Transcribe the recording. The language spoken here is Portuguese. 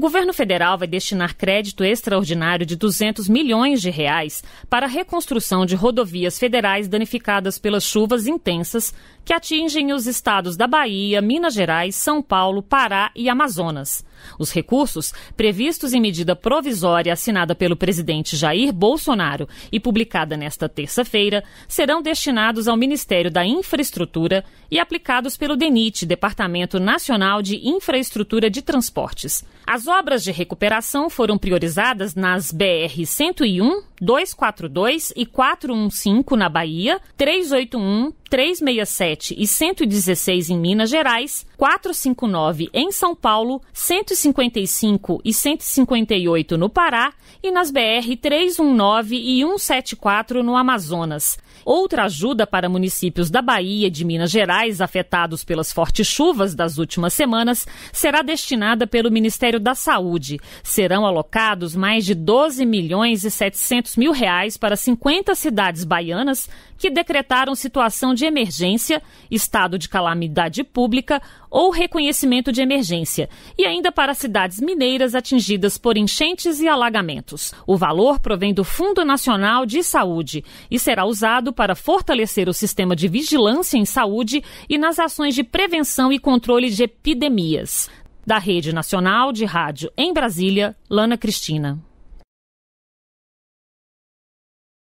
governo federal vai destinar crédito extraordinário de 200 milhões de reais para a reconstrução de rodovias federais danificadas pelas chuvas intensas que atingem os estados da Bahia, Minas Gerais, São Paulo, Pará e Amazonas. Os recursos, previstos em medida provisória assinada pelo presidente Jair Bolsonaro e publicada nesta terça-feira, serão destinados ao Ministério da Infraestrutura e aplicados pelo DENIT, Departamento Nacional de Infraestrutura de Transportes. As obras de recuperação foram priorizadas nas BR 101, 242 e 415 na Bahia, 381, 367 e 116 em Minas Gerais, 459 em São Paulo, 155 e 158 no Pará e nas BR 319 e 174 no Amazonas. Outra ajuda para municípios da Bahia e de Minas Gerais afetados pelas fortes chuvas das últimas semanas será destinada pelo Ministério da Saúde. Serão alocados mais de 12 milhões e 700 mil reais para 50 cidades baianas que decretaram situação de de emergência, estado de calamidade pública ou reconhecimento de emergência, e ainda para cidades mineiras atingidas por enchentes e alagamentos. O valor provém do Fundo Nacional de Saúde e será usado para fortalecer o sistema de vigilância em saúde e nas ações de prevenção e controle de epidemias. Da Rede Nacional de Rádio em Brasília, Lana Cristina.